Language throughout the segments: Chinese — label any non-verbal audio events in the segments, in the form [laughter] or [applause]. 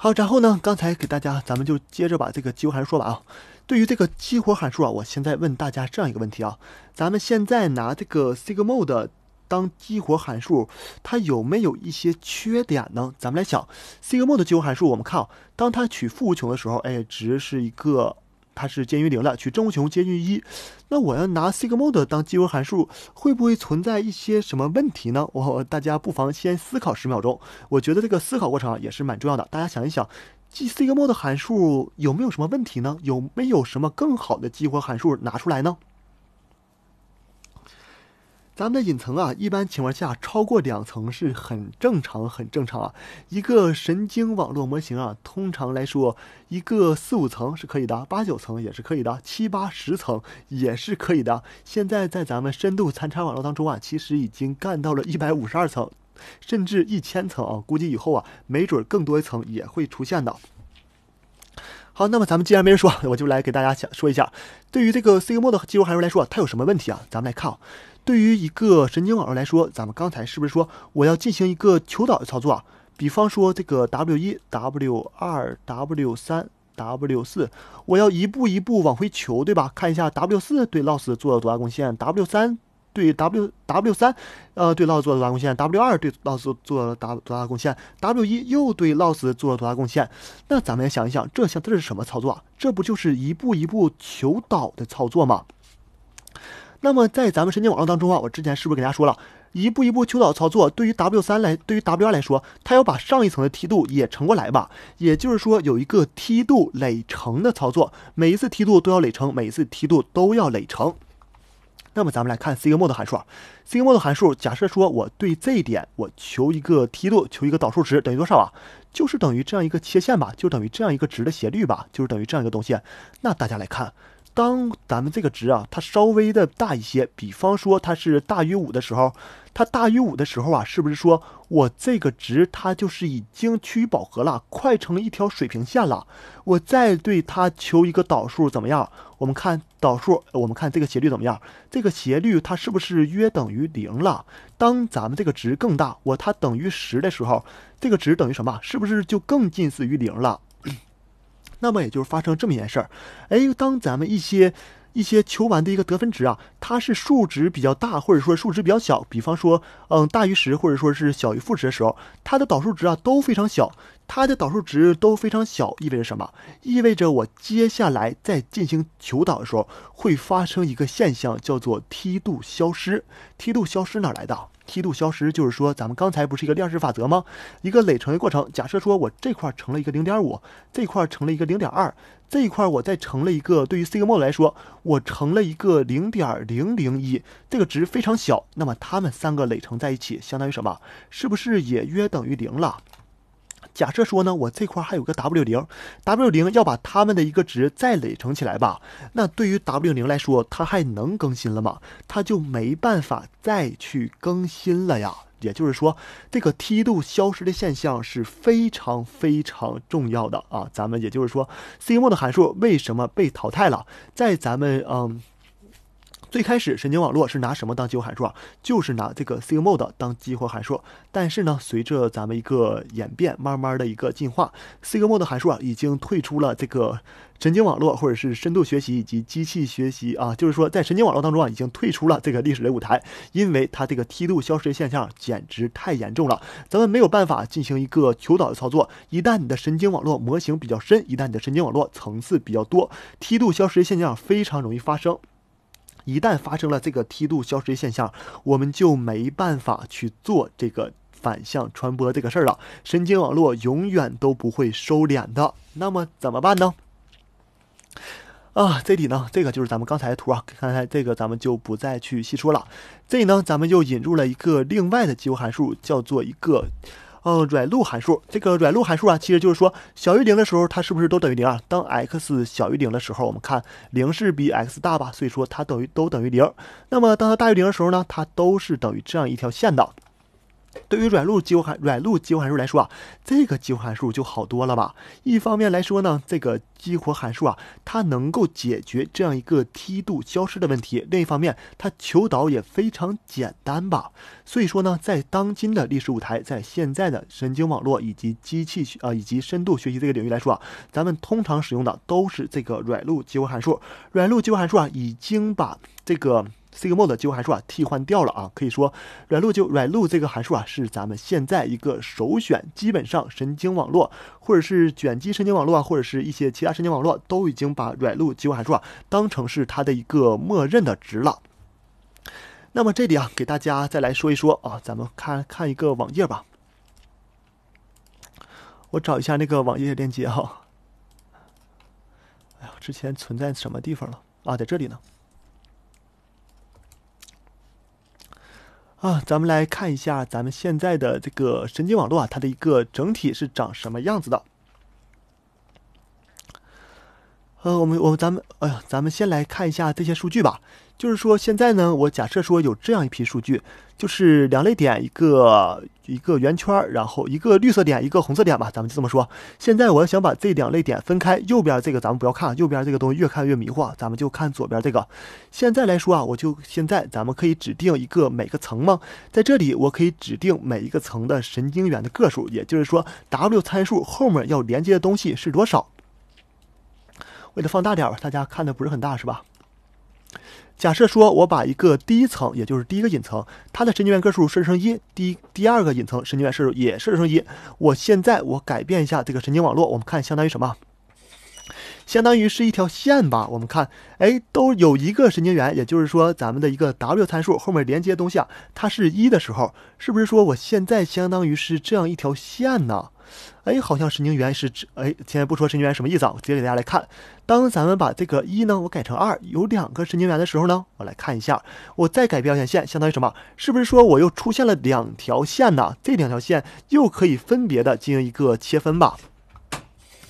好，然后呢？刚才给大家，咱们就接着把这个激活函数说完啊。对于这个激活函数啊，我现在问大家这样一个问题啊：咱们现在拿这个 sigmoid 当激活函数，它有没有一些缺点呢？咱们来想 s i g m o d 的激活函数，我们看啊，当它取负无穷的时候，哎，值是一个。它是接近于零了，取正无穷接近于一，那我要拿 sigmoid 当激活函数，会不会存在一些什么问题呢？我大家不妨先思考十秒钟，我觉得这个思考过程也是蛮重要的。大家想一想，记 sigmoid 函数有没有什么问题呢？有没有什么更好的激活函数拿出来呢？咱们的隐层啊，一般情况下超过两层是很正常、很正常啊。一个神经网络模型啊，通常来说，一个四五层是可以的，八九层也是可以的，七八十层也是可以的。现在在咱们深度残差网络当中啊，其实已经干到了一百五十二层，甚至一千层啊，估计以后啊，没准更多一层也会出现的。好，那么咱们既然没人说，我就来给大家讲说一下，对于这个 C M O 的激活函数来说，它有什么问题啊？咱们来看。啊，对于一个神经网络来说，咱们刚才是不是说我要进行一个求导的操作啊？比方说这个 W 一、W 二、W 三、W 四，我要一步一步往回求，对吧？看一下 W 四对 loss 做了多大贡献，W 三对 W W 三，呃，对 loss 做了多大贡献，W 二对 loss 做了多多大贡献，W 一又对 loss 做了多大贡献？那咱们也想一想，这些这是什么操作？这不就是一步一步求导的操作吗？那么在咱们神经网络当中啊，我之前是不是给大家说了，一步一步求导操作，对于 W 三来，对于 W 二来说，它要把上一层的梯度也乘过来吧，也就是说有一个梯度累乘的操作，每一次梯度都要累乘，每一次梯度都要累乘。那么咱们来看 C M O 的函数啊，C M O 的函数，假设说我对这一点我求一个梯度，求一个导数值等于多少啊？就是等于这样一个切线吧，就等于这样一个值的斜率吧，就是等于这样一个东西。那大家来看。当咱们这个值啊，它稍微的大一些，比方说它是大于五的时候，它大于五的时候啊，是不是说我这个值它就是已经趋于饱和了，快成一条水平线了？我再对它求一个导数，怎么样？我们看导数，我们看这个斜率怎么样？这个斜率它是不是约等于零了？当咱们这个值更大，我它等于十的时候，这个值等于什么？是不是就更近似于零了？那么也就是发生这么一件事儿，哎，当咱们一些一些求完的一个得分值啊，它是数值比较大，或者说数值比较小，比方说，嗯，大于十，或者说是小于负十的时候，它的导数值啊都非常小，它的导数值都非常小，意味着什么？意味着我接下来在进行求导的时候，会发生一个现象，叫做梯度消失。梯度消失哪来的？梯度消失就是说，咱们刚才不是一个链式法则吗？一个累乘的过程。假设说我这块乘了一个零点五，这块乘了一个零点二，这一块我再乘了一个，对于 c i m o 来说，我乘了一个零点零零一，这个值非常小。那么它们三个累乘在一起，相当于什么？是不是也约等于零了？假设说呢，我这块还有个 W 零，W 零要把它们的一个值再累成起来吧。那对于 W 零来说，它还能更新了吗？它就没办法再去更新了呀。也就是说，这个梯度消失的现象是非常非常重要的啊。咱们也就是说 c m o d 函数为什么被淘汰了？在咱们嗯。最开始，神经网络是拿什么当激活函数？啊？就是拿这个 C i m o d e 当激活函数。但是呢，随着咱们一个演变，慢慢的一个进化 c i m o d e 函数啊已经退出了这个神经网络或者是深度学习以及机器学习啊，就是说在神经网络当中啊已经退出了这个历史类舞台，因为它这个梯度消失现象简直太严重了，咱们没有办法进行一个求导的操作。一旦你的神经网络模型比较深，一旦你的神经网络层次比较多，梯度消失现象非常容易发生。一旦发生了这个梯度消失现象，我们就没办法去做这个反向传播这个事儿了。神经网络永远都不会收敛的。那么怎么办呢？啊，这里呢，这个就是咱们刚才的图啊，刚才这个咱们就不再去细说了。这里呢，咱们就引入了一个另外的激活函数，叫做一个。呃，软路函数，这个软路函数啊，其实就是说，小于零的时候，它是不是都等于零啊？当 x 小于零的时候，我们看零是比 x 大吧，所以说它等于都等于零。那么当它大于零的时候呢，它都是等于这样一条线的。对于软路激活函软路激活函数来说啊，这个激活函数就好多了吧。一方面来说呢，这个激活函数啊，它能够解决这样一个梯度消失的问题；另一方面，它求导也非常简单吧。所以说呢，在当今的历史舞台，在现在的神经网络以及机器啊以及深度学习这个领域来说啊，咱们通常使用的都是这个软路激活函数。软路激活函数啊，已经把这个。sigmoid 激活函数啊，替换掉了啊，可以说 ReLU 就 ReLU 这个函数啊，是咱们现在一个首选，基本上神经网络或者是卷积神经网络啊，或者是一些其他神经网络都已经把 ReLU 激活函数啊当成是它的一个默认的值了。那么这里啊，给大家再来说一说啊，咱们看看一个网页吧，我找一下那个网页链接啊，哎呀，之前存在什么地方了啊，在这里呢。啊，咱们来看一下咱们现在的这个神经网络啊，它的一个整体是长什么样子的。呃，我们我咱们，哎呀，咱们先来看一下这些数据吧。就是说，现在呢，我假设说有这样一批数据，就是两类点，一个一个圆圈，然后一个绿色点，一个红色点吧，咱们就这么说。现在我想把这两类点分开，右边这个咱们不要看，右边这个东西越看越迷惑，咱们就看左边这个。现在来说啊，我就现在咱们可以指定一个每个层吗？在这里我可以指定每一个层的神经元的个数，也就是说，W 参数后面要连接的东西是多少？为了放大点，大家看的不是很大，是吧？假设说，我把一个第一层，也就是第一个隐层，它的神经元个数设置成一；第第二个隐层神经元设置也设置成一。我现在我改变一下这个神经网络，我们看相当于什么？相当于是一条线吧，我们看，哎，都有一个神经元，也就是说咱们的一个 W 参数后面连接东西啊，它是一的时候，是不是说我现在相当于是这样一条线呢？哎，好像神经元是，哎，现在不说神经元什么意思啊，我直接给大家来看，当咱们把这个一呢，我改成二，有两个神经元的时候呢，我来看一下，我再改标线线，相当于什么？是不是说我又出现了两条线呢？这两条线又可以分别的进行一个切分吧？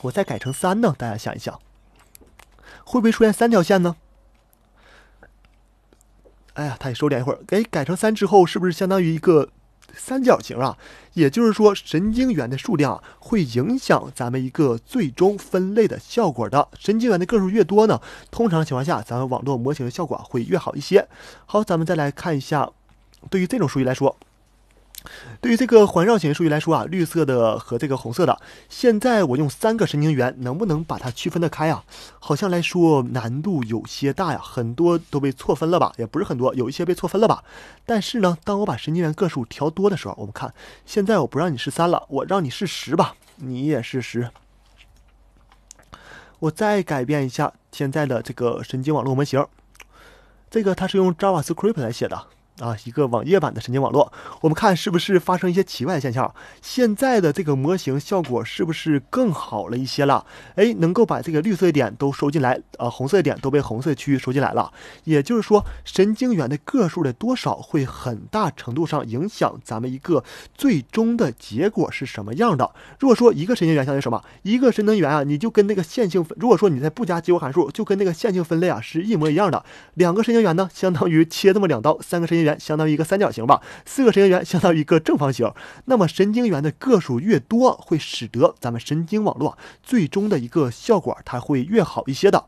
我再改成三呢？大家想一想。会不会出现三条线呢？哎呀，它也收敛一会儿。给改成三之后，是不是相当于一个三角形啊？也就是说，神经元的数量会影响咱们一个最终分类的效果的。神经元的个数越多呢，通常情况下，咱们网络模型的效果会越好一些。好，咱们再来看一下，对于这种数据来说。对于这个环绕型数据来说啊，绿色的和这个红色的，现在我用三个神经元，能不能把它区分得开啊？好像来说难度有些大呀，很多都被错分了吧？也不是很多，有一些被错分了吧？但是呢，当我把神经元个数调多的时候，我们看，现在我不让你是三了，我让你是十吧，你也是十。我再改变一下现在的这个神经网络模型，这个它是用 Java Script 来写的。啊，一个网页版的神经网络，我们看是不是发生一些奇怪的现象？现在的这个模型效果是不是更好了一些了？哎，能够把这个绿色点都收进来，呃，红色点都被红色区域收进来了。也就是说，神经元的个数的多少会很大程度上影响咱们一个最终的结果是什么样的。如果说一个神经元相当于什么？一个神经元啊，你就跟那个线性，如果说你在不加激活函数，就跟那个线性分类啊是一模一样的。两个神经元呢，相当于切这么两刀，三个神经。元。相当于一个三角形吧，四个神经元相当于一个正方形。那么神经元的个数越多，会使得咱们神经网络最终的一个效果它会越好一些的。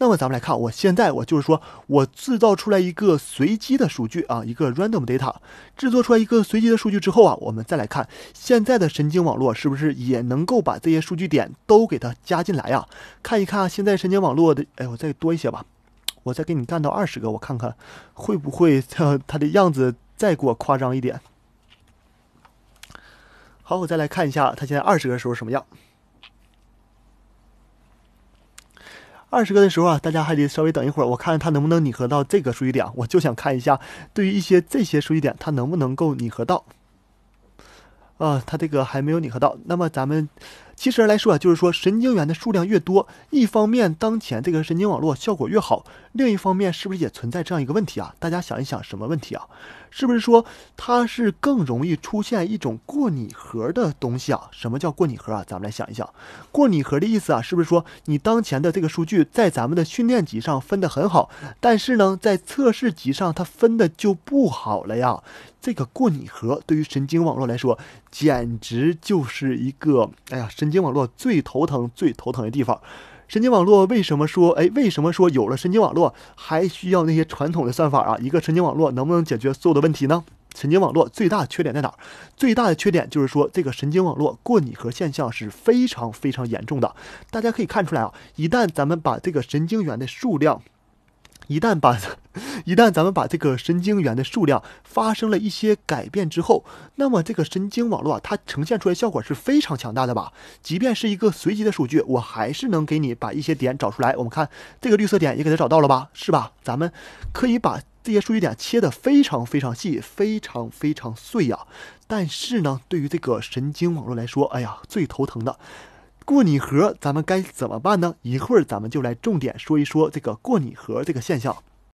那么咱们来看，我现在我就是说我制造出来一个随机的数据啊，一个 random data，制作出来一个随机的数据之后啊，我们再来看现在的神经网络是不是也能够把这些数据点都给它加进来呀？看一看现在神经网络的，哎，我再多一些吧。我再给你干到二十个，我看看会不会他 [laughs] 他的样子再给我夸张一点。好，我再来看一下他现在二十个的时候什么样。二十个的时候啊，大家还得稍微等一会儿，我看他能不能拟合到这个数据点。我就想看一下，对于一些这些数据点，它能不能够拟合到。啊，他这个还没有拟合到。那么咱们。其实来说啊，就是说神经元的数量越多，一方面当前这个神经网络效果越好，另一方面是不是也存在这样一个问题啊？大家想一想，什么问题啊？是不是说它是更容易出现一种过拟合的东西啊？什么叫过拟合啊？咱们来想一想，过拟合的意思啊，是不是说你当前的这个数据在咱们的训练集上分得很好，但是呢，在测试集上它分的就不好了呀？这个过拟合对于神经网络来说，简直就是一个，哎呀，神。神经网络最头疼、最头疼的地方，神经网络为什么说哎？为什么说有了神经网络还需要那些传统的算法啊？一个神经网络能不能解决所有的问题呢？神经网络最大缺点在哪儿？最大的缺点就是说这个神经网络过拟合现象是非常非常严重的。大家可以看出来啊，一旦咱们把这个神经元的数量。一旦把，一旦咱们把这个神经元的数量发生了一些改变之后，那么这个神经网络啊，它呈现出来效果是非常强大的吧？即便是一个随机的数据，我还是能给你把一些点找出来。我们看这个绿色点也给它找到了吧？是吧？咱们可以把这些数据点切得非常非常细，非常非常碎呀。但是呢，对于这个神经网络来说，哎呀，最头疼的。过拟合，咱们该怎么办呢？一会儿咱们就来重点说一说这个过拟合这个现象。